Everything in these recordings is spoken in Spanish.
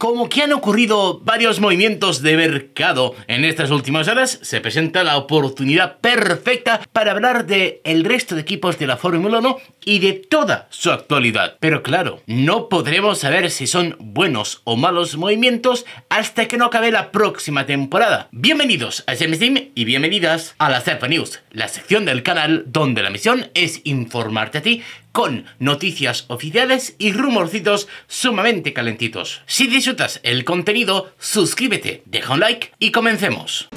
Como que han ocurrido varios movimientos de mercado en estas últimas horas, se presenta la oportunidad perfecta para hablar de el resto de equipos de la Fórmula 1 y de toda su actualidad. Pero claro, no podremos saber si son buenos o malos movimientos hasta que no acabe la próxima temporada. Bienvenidos a Team y bienvenidas a la Zepa News, la sección del canal donde la misión es informarte a ti con noticias oficiales y rumorcitos sumamente calentitos. Si disfrutas el contenido, suscríbete, deja un like y comencemos.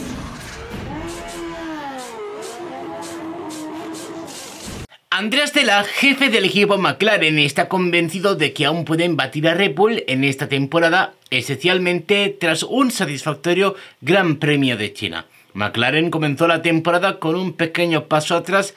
Andreas Tela, jefe del equipo McLaren, está convencido de que aún pueden batir a Red Bull en esta temporada, especialmente tras un satisfactorio Gran Premio de China. McLaren comenzó la temporada con un pequeño paso atrás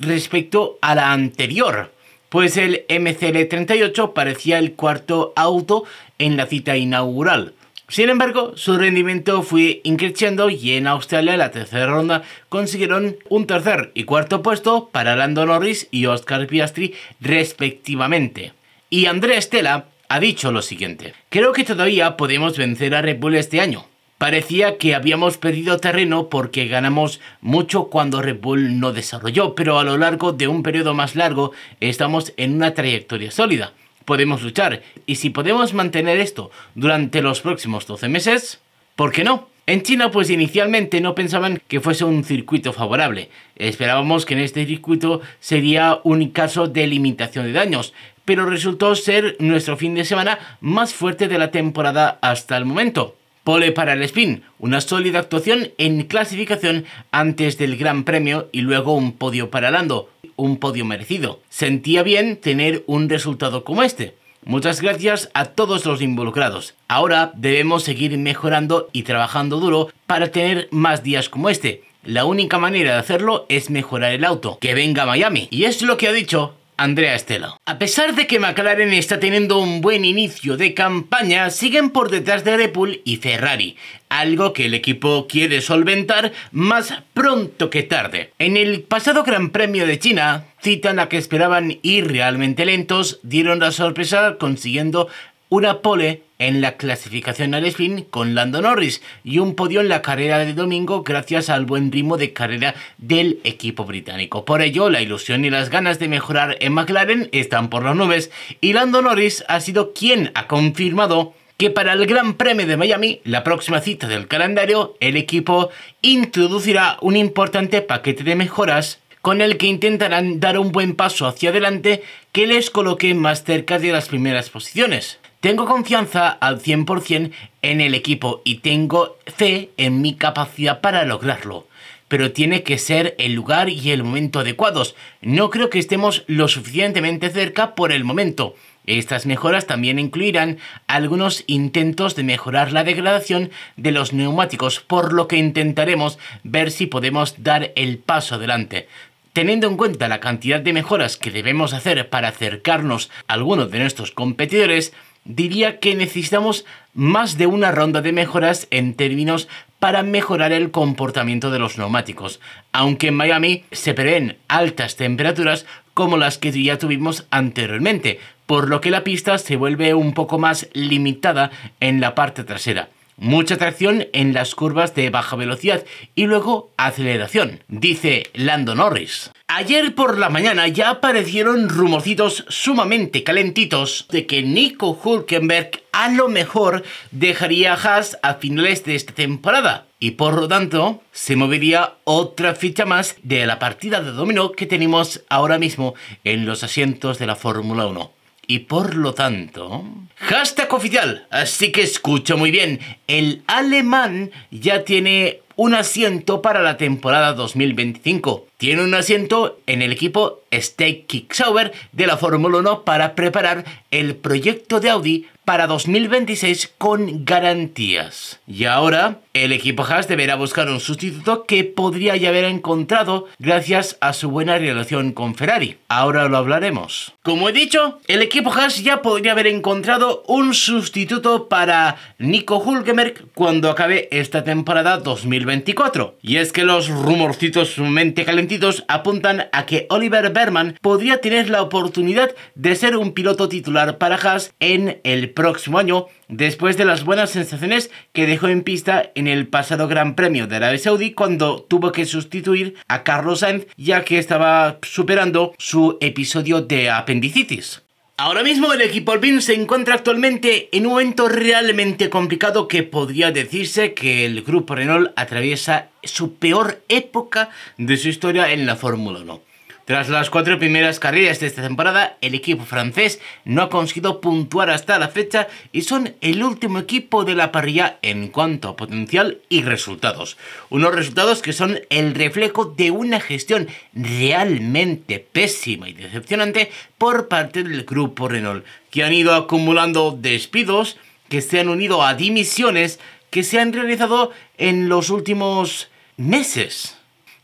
respecto a la anterior, pues el MCL38 parecía el cuarto auto en la cita inaugural. Sin embargo, su rendimiento fue increciendo y en Australia en la tercera ronda consiguieron un tercer y cuarto puesto para Lando Norris y Oscar Piastri respectivamente. Y Andrea Stella ha dicho lo siguiente, creo que todavía podemos vencer a Red Bull este año. Parecía que habíamos perdido terreno porque ganamos mucho cuando Red Bull no desarrolló, pero a lo largo de un periodo más largo estamos en una trayectoria sólida. Podemos luchar y si podemos mantener esto durante los próximos 12 meses, ¿por qué no? En China pues inicialmente no pensaban que fuese un circuito favorable. Esperábamos que en este circuito sería un caso de limitación de daños, pero resultó ser nuestro fin de semana más fuerte de la temporada hasta el momento. Pole para el spin, una sólida actuación en clasificación antes del Gran Premio y luego un podio para Lando, un podio merecido. Sentía bien tener un resultado como este. Muchas gracias a todos los involucrados. Ahora debemos seguir mejorando y trabajando duro para tener más días como este. La única manera de hacerlo es mejorar el auto, que venga Miami. Y es lo que ha dicho Andrea Estela. A pesar de que McLaren está teniendo un buen inicio de campaña, siguen por detrás de Red Bull y Ferrari, algo que el equipo quiere solventar más pronto que tarde. En el pasado Gran Premio de China, citan a que esperaban ir realmente lentos, dieron la sorpresa consiguiendo una pole en la clasificación al sprint con Lando Norris y un podio en la carrera de domingo gracias al buen ritmo de carrera del equipo británico. Por ello, la ilusión y las ganas de mejorar en McLaren están por las nubes y Lando Norris ha sido quien ha confirmado que para el Gran Premio de Miami, la próxima cita del calendario, el equipo introducirá un importante paquete de mejoras con el que intentarán dar un buen paso hacia adelante que les coloque más cerca de las primeras posiciones. Tengo confianza al 100% en el equipo y tengo fe en mi capacidad para lograrlo. Pero tiene que ser el lugar y el momento adecuados. No creo que estemos lo suficientemente cerca por el momento. Estas mejoras también incluirán algunos intentos de mejorar la degradación de los neumáticos, por lo que intentaremos ver si podemos dar el paso adelante. Teniendo en cuenta la cantidad de mejoras que debemos hacer para acercarnos a algunos de nuestros competidores, diría que necesitamos más de una ronda de mejoras en términos para mejorar el comportamiento de los neumáticos, aunque en Miami se prevén altas temperaturas como las que ya tuvimos anteriormente, por lo que la pista se vuelve un poco más limitada en la parte trasera mucha tracción en las curvas de baja velocidad y luego aceleración, dice Lando Norris. Ayer por la mañana ya aparecieron rumorcitos sumamente calentitos de que Nico Hulkenberg a lo mejor dejaría a Haas a finales de esta temporada y por lo tanto se movería otra ficha más de la partida de dominó que tenemos ahora mismo en los asientos de la Fórmula 1 y por lo tanto... Hashtag oficial, así que escucha muy bien, el alemán ya tiene un asiento para la temporada 2025. Tiene un asiento en el equipo Stake Kicksauber de la Fórmula 1 para preparar el proyecto de Audi para 2026 con garantías. Y ahora, el equipo Haas deberá buscar un sustituto que podría ya haber encontrado gracias a su buena relación con Ferrari. Ahora lo hablaremos. Como he dicho, el equipo Haas ya podría haber encontrado un sustituto para Nico Hulkenberg cuando acabe esta temporada 2024. Y es que los rumorcitos sumamente calentitos apuntan a que Oliver Berman podría tener la oportunidad de ser un piloto titular para Haas en el próximo año, después de las buenas sensaciones que dejó en pista en el pasado Gran Premio de Arabia Saudí cuando tuvo que sustituir a Carlos Sainz ya que estaba superando su episodio de apendicitis. Ahora mismo el equipo Alpine se encuentra actualmente en un momento realmente complicado que podría decirse que el grupo Renault atraviesa su peor época de su historia en la Fórmula 1. Tras las cuatro primeras carreras de esta temporada, el equipo francés no ha conseguido puntuar hasta la fecha y son el último equipo de la parrilla en cuanto a potencial y resultados. Unos resultados que son el reflejo de una gestión realmente pésima y decepcionante por parte del grupo Renault, que han ido acumulando despidos, que se han unido a dimisiones que se han realizado en los últimos meses.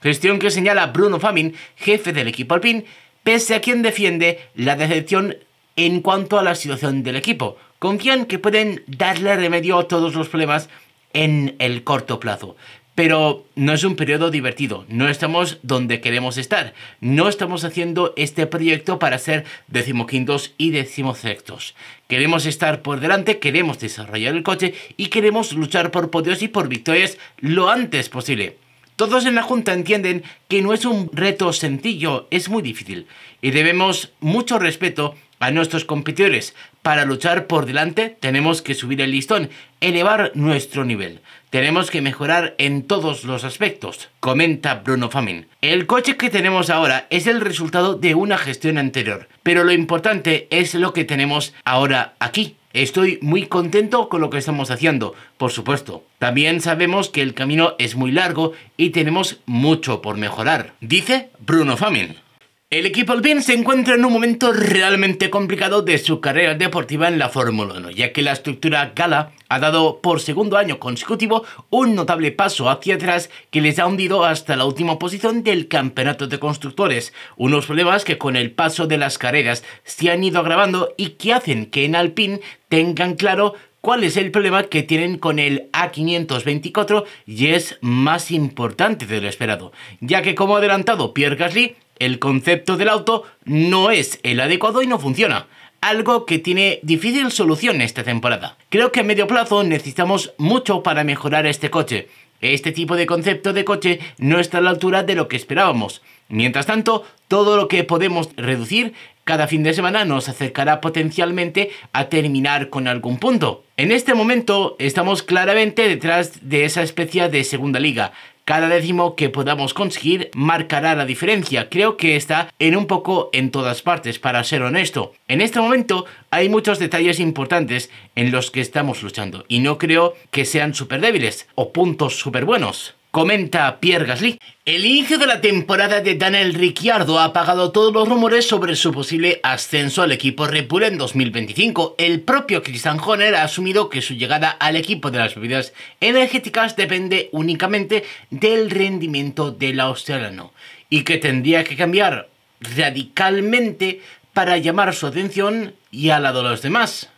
Gestión que señala Bruno Famin, jefe del equipo Alpine, pese a quien defiende la decepción en cuanto a la situación del equipo. Confían que pueden darle remedio a todos los problemas en el corto plazo. Pero no es un periodo divertido, no estamos donde queremos estar, no estamos haciendo este proyecto para ser decimoquintos y decimosextos. Queremos estar por delante, queremos desarrollar el coche y queremos luchar por podios y por victorias lo antes posible. Todos en la Junta entienden que no es un reto sencillo, es muy difícil y debemos mucho respeto a nuestros competidores. Para luchar por delante tenemos que subir el listón, elevar nuestro nivel. Tenemos que mejorar en todos los aspectos, comenta Bruno Famin. El coche que tenemos ahora es el resultado de una gestión anterior, pero lo importante es lo que tenemos ahora aquí. Estoy muy contento con lo que estamos haciendo, por supuesto. También sabemos que el camino es muy largo y tenemos mucho por mejorar, dice Bruno Famin. El equipo Alpine se encuentra en un momento realmente complicado de su carrera deportiva en la Fórmula 1, ya que la estructura Gala ha dado por segundo año consecutivo un notable paso hacia atrás que les ha hundido hasta la última posición del campeonato de constructores, unos problemas que con el paso de las carreras se han ido agravando y que hacen que en Alpine tengan claro cuál es el problema que tienen con el A524 y es más importante de lo esperado, ya que como adelantado Pierre Gasly el concepto del auto no es el adecuado y no funciona. Algo que tiene difícil solución esta temporada. Creo que a medio plazo necesitamos mucho para mejorar este coche. Este tipo de concepto de coche no está a la altura de lo que esperábamos. Mientras tanto, todo lo que podemos reducir cada fin de semana nos acercará potencialmente a terminar con algún punto. En este momento estamos claramente detrás de esa especie de segunda liga, cada décimo que podamos conseguir marcará la diferencia. Creo que está en un poco en todas partes, para ser honesto. En este momento hay muchos detalles importantes en los que estamos luchando y no creo que sean súper débiles o puntos súper buenos. Comenta Pierre Gasly. El inicio de la temporada de Daniel Ricciardo ha apagado todos los rumores sobre su posible ascenso al equipo Repul en 2025. El propio Christian Horner ha asumido que su llegada al equipo de las bebidas energéticas depende únicamente del rendimiento del australiano y que tendría que cambiar radicalmente para llamar su atención y al lado de los demás.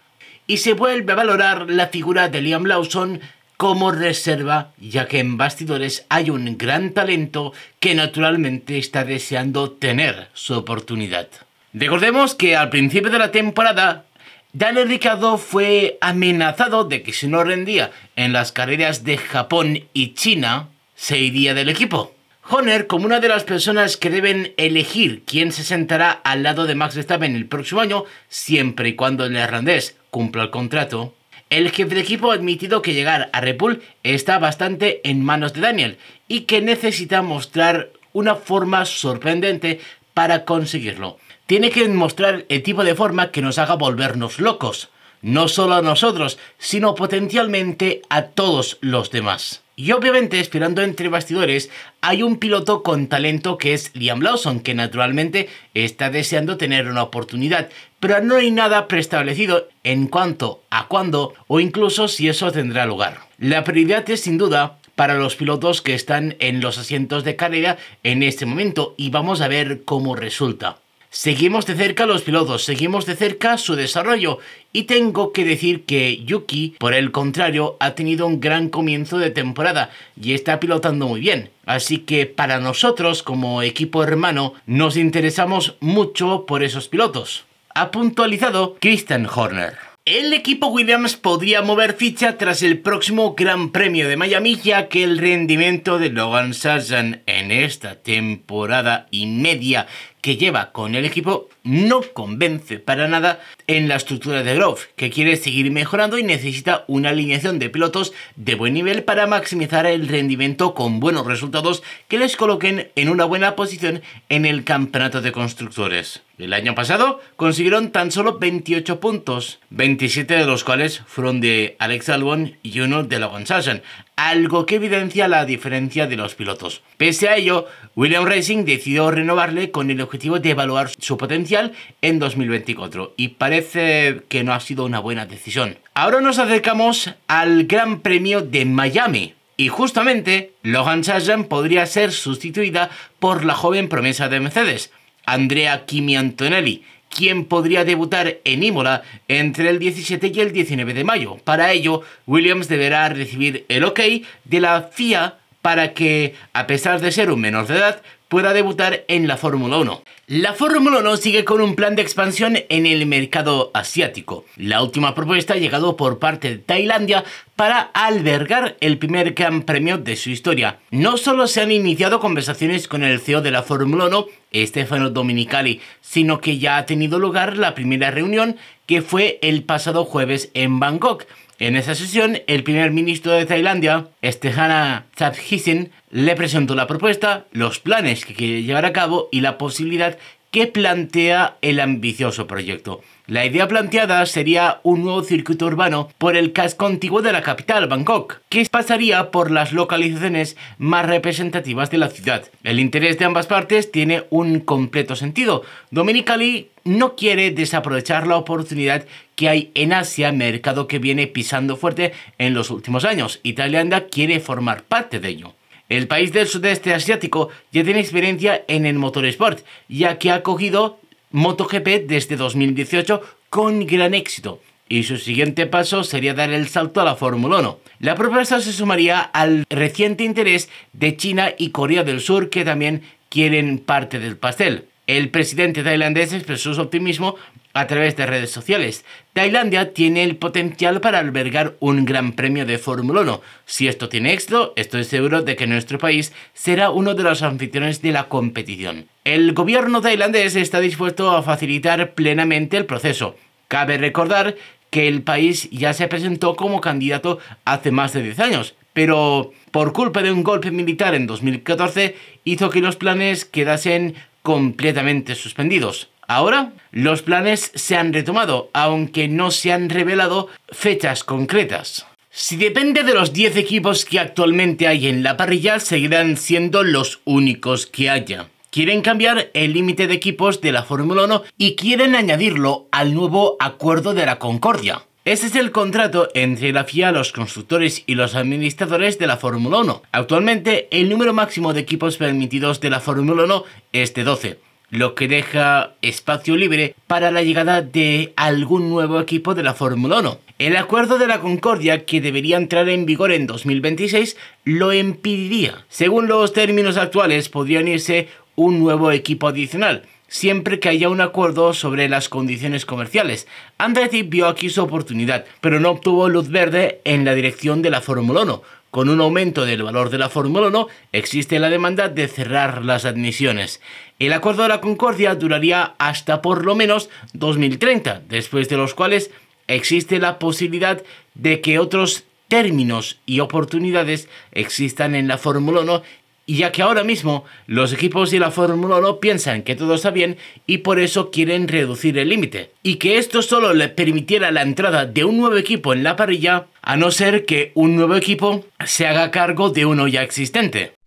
Y se vuelve a valorar la figura de Liam Lawson como reserva, ya que en bastidores hay un gran talento que naturalmente está deseando tener su oportunidad. Recordemos que al principio de la temporada, Daniel Ricciardo fue amenazado de que si no rendía en las carreras de Japón y China, se iría del equipo. Honer, como una de las personas que deben elegir quién se sentará al lado de Max Verstappen el próximo año, siempre y cuando el neerlandés cumpla el contrato, el jefe de equipo ha admitido que llegar a Red está bastante en manos de Daniel y que necesita mostrar una forma sorprendente para conseguirlo. Tiene que mostrar el tipo de forma que nos haga volvernos locos, no solo a nosotros, sino potencialmente a todos los demás. Y obviamente, esperando entre bastidores, hay un piloto con talento que es Liam Lawson, que naturalmente está deseando tener una oportunidad, pero no hay nada preestablecido en cuanto a cuándo o incluso si eso tendrá lugar. La prioridad es sin duda para los pilotos que están en los asientos de carrera en este momento y vamos a ver cómo resulta. Seguimos de cerca los pilotos, seguimos de cerca su desarrollo y tengo que decir que Yuki, por el contrario, ha tenido un gran comienzo de temporada y está pilotando muy bien. Así que para nosotros, como equipo hermano, nos interesamos mucho por esos pilotos. Ha puntualizado Christian Horner. El equipo Williams podría mover ficha tras el próximo Gran Premio de Miami, ya que el rendimiento de Logan Sargent en esta temporada y media que lleva con el equipo no convence para nada en la estructura de Grove, que quiere seguir mejorando y necesita una alineación de pilotos de buen nivel para maximizar el rendimiento con buenos resultados que les coloquen en una buena posición en el campeonato de constructores. El año pasado consiguieron tan solo 28 puntos, 27 de los cuales fueron de Alex Albon y uno de Logan Sargent, algo que evidencia la diferencia de los pilotos. Pese a ello, William Racing decidió renovarle con el objetivo de evaluar su potencial en 2024 y parece que no ha sido una buena decisión. Ahora nos acercamos al Gran Premio de Miami. Y justamente, Logan Sargent podría ser sustituida por la joven promesa de Mercedes, Andrea Kimi Antonelli, quien podría debutar en Imola entre el 17 y el 19 de mayo. Para ello, Williams deberá recibir el ok de la FIA para que, a pesar de ser un menor de edad, pueda debutar en la Fórmula 1. La Fórmula 1 sigue con un plan de expansión en el mercado asiático. La última propuesta ha llegado por parte de Tailandia para albergar el primer Gran Premio de su historia. No solo se han iniciado conversaciones con el CEO de la Fórmula 1, Stefano Dominicali, sino que ya ha tenido lugar la primera reunión que fue el pasado jueves en Bangkok en esa sesión, el primer ministro de Tailandia, Stehana Thavisin, le presentó la propuesta, los planes que quiere llevar a cabo y la posibilidad que plantea el ambicioso proyecto. La idea planteada sería un nuevo circuito urbano por el casco antiguo de la capital, Bangkok, que pasaría por las localizaciones más representativas de la ciudad. El interés de ambas partes tiene un completo sentido. Dominicali no quiere desaprovechar la oportunidad que hay en Asia, mercado que viene pisando fuerte en los últimos años, Italia quiere formar parte de ello. El país del sudeste asiático ya tiene experiencia en el motorsport, ya que ha acogido MotoGP desde 2018 con gran éxito. Y su siguiente paso sería dar el salto a la Fórmula 1. La propuesta se sumaría al reciente interés de China y Corea del Sur que también quieren parte del pastel. El presidente tailandés expresó su optimismo a través de redes sociales. Tailandia tiene el potencial para albergar un gran premio de Fórmula 1. Si esto tiene éxito, estoy seguro de que nuestro país será uno de los anfitriones de la competición. El gobierno tailandés está dispuesto a facilitar plenamente el proceso. Cabe recordar que el país ya se presentó como candidato hace más de 10 años, pero por culpa de un golpe militar en 2014 hizo que los planes quedasen completamente suspendidos. Ahora, los planes se han retomado, aunque no se han revelado fechas concretas. Si depende de los 10 equipos que actualmente hay en la parrilla, seguirán siendo los únicos que haya. Quieren cambiar el límite de equipos de la Fórmula 1 y quieren añadirlo al nuevo Acuerdo de la Concordia. Ese es el contrato entre la FIA, los constructores y los administradores de la Fórmula 1. Actualmente, el número máximo de equipos permitidos de la Fórmula 1 es de 12 lo que deja espacio libre para la llegada de algún nuevo equipo de la Fórmula 1. El acuerdo de la Concordia, que debería entrar en vigor en 2026, lo impediría. Según los términos actuales, podría irse un nuevo equipo adicional, siempre que haya un acuerdo sobre las condiciones comerciales. Andretti vio aquí su oportunidad, pero no obtuvo luz verde en la dirección de la Fórmula 1, con un aumento del valor de la Fórmula 1, existe la demanda de cerrar las admisiones. El acuerdo de la Concordia duraría hasta por lo menos 2030, después de los cuales existe la posibilidad de que otros términos y oportunidades existan en la Fórmula 1 ya que ahora mismo los equipos de la Fórmula 1 piensan que todo está bien y por eso quieren reducir el límite. Y que esto solo le permitiera la entrada de un nuevo equipo en la parrilla, a no ser que un nuevo equipo se haga cargo de uno ya existente.